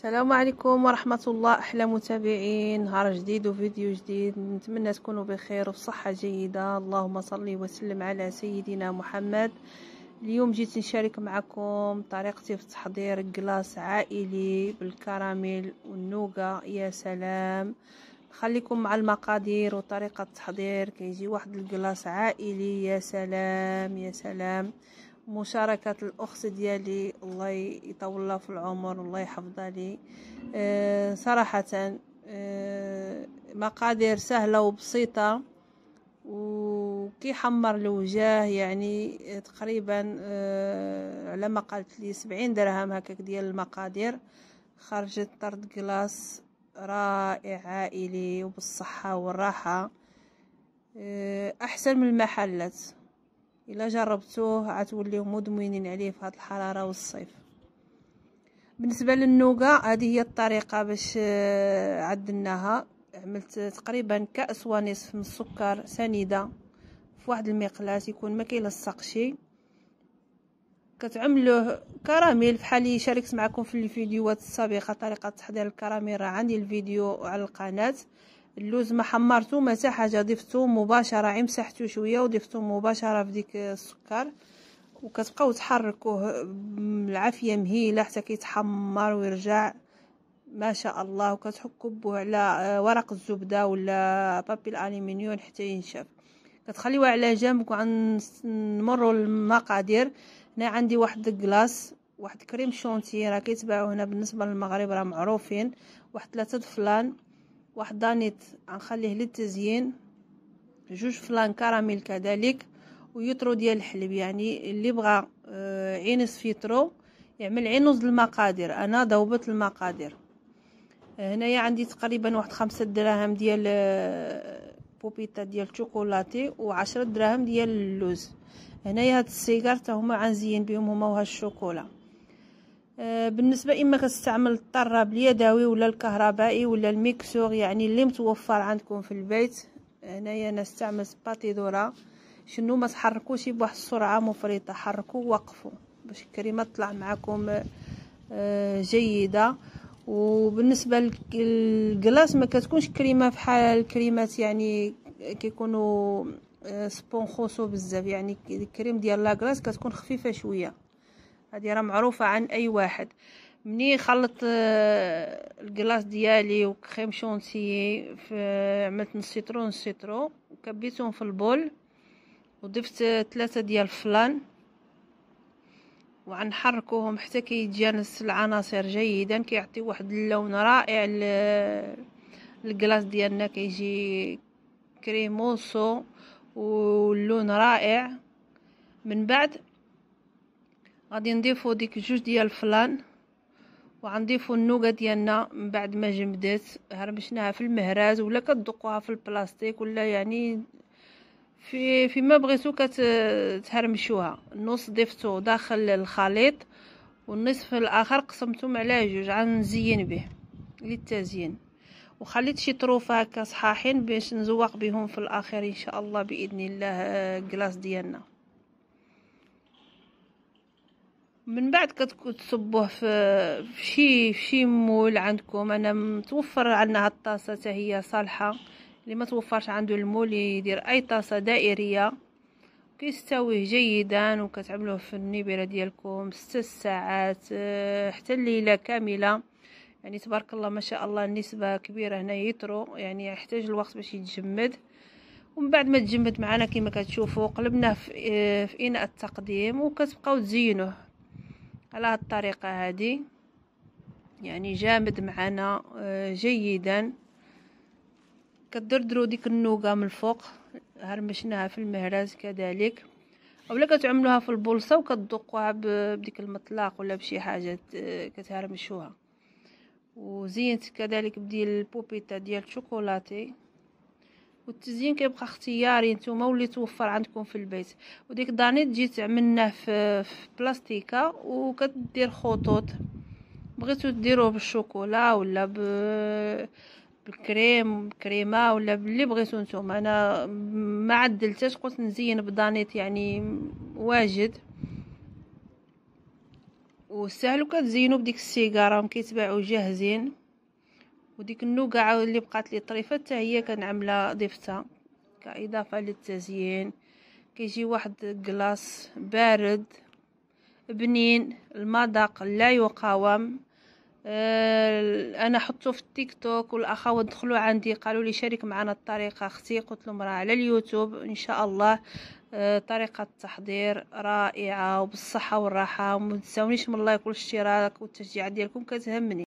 السلام عليكم ورحمة الله أحلى متابعين نهار جديد وفيديو جديد نتمنى تكونوا بخير وفي صحة جيدة اللهم صل وسلم على سيدنا محمد اليوم جيت نشارك معكم طريقتي في تحضير قلاص عائلي بالكراميل والنوغا يا سلام خليكم مع المقادير وطريقة التحضير كيجي واحد القلاص عائلي يا سلام يا سلام مشاركة الأخت ديالي الله يطول لها في العمر والله يحفظها لي أه صراحة أه مقادير سهلة وبسيطة وكيحمر الوجه يعني تقريبا أه على ما قالت لي سبعين درهم هكاك ديال المقادير خرجت طرد كلاص رائع عائلي وبالصحة والراحة آه، أحسن من المحلات الا جربتوه غتوليو مدمنين عليه في هاد الحراره والصيف بالنسبه للنوغا هذه هي الطريقه باش آه، عدلناها عملت تقريبا كاس ونصف من السكر سنيده في واحد المقلاة يكون ما كيلصق شي كتعملوه كراميل بحال اللي شاركت معكم في الفيديوهات السابقه طريقه تحضير الكراميل راه عندي الفيديو على القناه اللوز ما حمرته ما حتى حاجه ضفتو مباشره عي مسحتو شويه وضفتو مباشره في ديك السكر وكتبقاو تحركوه بالعافيه مهيله حتى كيتحمر ويرجع ما شاء الله وكتكبوه على آه، ورق الزبده ولا بابي الالومنيوم حتى ينشف كتخليوه على جنب ونمروا المقادير هنا عندي واحد الكلاص واحد كريم شونتي راه كيتباعو هنا بالنسبه للمغرب راه معروفين واحد ثلاثه فلان واحد دانيت غنخليه للتزيين جوج فلان كراميل كذلك ويترو ديال الحليب يعني اللي بغى آه، عينس فيترو يعمل عينوز المقادير انا ذوبت المقادير آه، هنايا عندي تقريبا واحد خمسة دراهم ديال آه، بوبيتا ديال الشوكولاتي وعشرة دراهم ديال اللوز هنايا هاد السيجار هما غنزين بهم هما وهاد الشوكولا بالنسبه اما كتستعمل الطراب اليدوي ولا الكهربائي ولا الميكسور يعني اللي متوفر عندكم في البيت هنايا انا استعملت باتيدورا شنو ما تحركوش بواحد السرعه مفرطه حركوا وقفوا باش الكريمه تطلع معكم آه، جيده وبالنسبه للكلاص ما كتكونش كريمه بحال الكريمات يعني كيكونوا آه، سبونخوسو بزاف يعني الكريم ديال لاكلاص كتكون خفيفه شويه هذه راه معروفه عن اي واحد مني خلط آه، الكلاص ديالي وكريم في عملت نص سيترو نص وكبيتهم في البول وضفت آه، ثلاثة ديال الفلان وعنحركوهم حتى كيتجانس العناصر جيدا كيعطي واحد اللون رائع للكلاص ديالنا كيجي كريموسو واللون رائع من بعد غادي نضيفو ديك جوج ديال الفلان وغنضيفو النوكه ديالنا من بعد ما جمدات هرمشناها في المهراز ولا كتدقوها في البلاستيك ولا يعني في فيما بغيتو كتهرمشوها النص ضفتو داخل الخليط والنصف الاخر قسمتهم على جوج غنزين به للتزيين وخليت شي طروفه هكا صحاحين باش نزوق بهم في الاخر ان شاء الله باذن الله آه، كلاص ديالنا من بعد كتصبوه في شي شي مول عندكم انا متوفر عندنا هاد الطاسه حتى هي صالحه اللي ما توفرش عنده المول يدير اي طاسه دائريه كيستويه جيدا وكتعملوه في النبيره ديالكم 6 ساعات آه، حتى الليله كامله يعني تبارك الله ما شاء الله النسبه كبيره هنا يطرو يعني يحتاج الوقت باش يتجمد ومن بعد ما تجمد معنا كما كتشوفوا قلبناه آه، في اناء التقديم وكتبقاو تزينوه على الطريقة هذه يعني جامد معنا آه، جيدا كدردرو ديك النوقة من الفوق هرمشناها في المهراز كذلك اولا كتعملوها في البولصه وكتدقوها بديك المطلاق ولا بشي حاجه آه، كتهرمشوها وزينت كذلك بديال البوبيتا ديال الشوكولاتي والتزيين كيبقى اختياري نتوما واللي توفر عندكم في البيت وديك الدانيت جيت عملناه في بلاستيكه وكدير خطوط بغيتو ديروه بالشوكولا ولا ب بالكريم كريمه ولا باللي بغيتو نتوما انا ما عدلتش قلت نزين بدانيت يعني واجد وسهل كتزينو بديك السيجاره كيتباعو جاهزين وديك النقعه اللي بقات لي طريفه حتى هي كنعملها ضفتها كاضافه للتزيين كيجي واحد كلاص بارد بنين المذاق لا يقاوم آه، انا حطو في التيك توك والاخوات دخلوا عندي قالوا لي شارك معنا الطريقه اختي قلت لهم راه على اليوتيوب ان شاء الله آه، طريقه التحضير رائعه وبالصحه والراحه وما تنساونيش من اللايك والاشتراك والتشجيع ديالكم كتهمني